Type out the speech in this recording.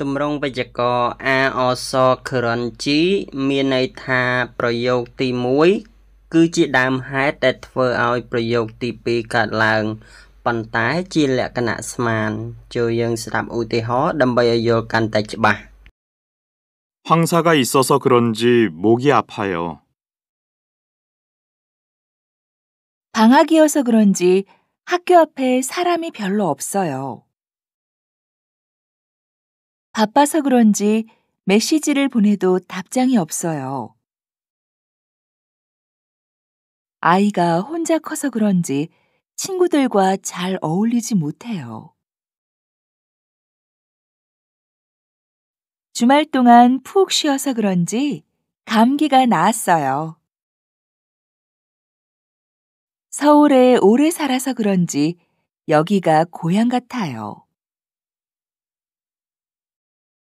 ទម្រង់វេយ្យាករណ៍ a អសខរនជីមានន័យថាប្រយោគទី1គឺជាដើមហេតុដែលធ្វើឲ្យប្រយោគទី2កើតឡើងប៉ុន្តែជាលក្ខណៈស្មានជួយយើងស្ដាប់ឧទាហរណ៍ដើម្បីឲ្យយល់កាន់តែច្បាស់황사가있어서그런지목이아파 요. 방학이어서그런지학교앞에사람이별로없어 요. 바빠서 그런지 메시지를 보내도 답장이 없어요. 아이가 혼자 커서 그런지 친구들과 잘 어울리지 못해요. 주말 동안 푹 쉬어서 그런지 감기가 나았어요. 서울에 오래 살아서 그런지 여기가 고향 같아요.